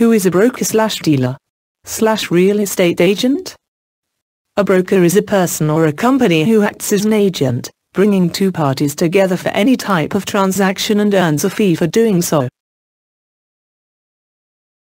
who is a broker slash dealer slash real estate agent. A broker is a person or a company who acts as an agent, bringing two parties together for any type of transaction and earns a fee for doing so.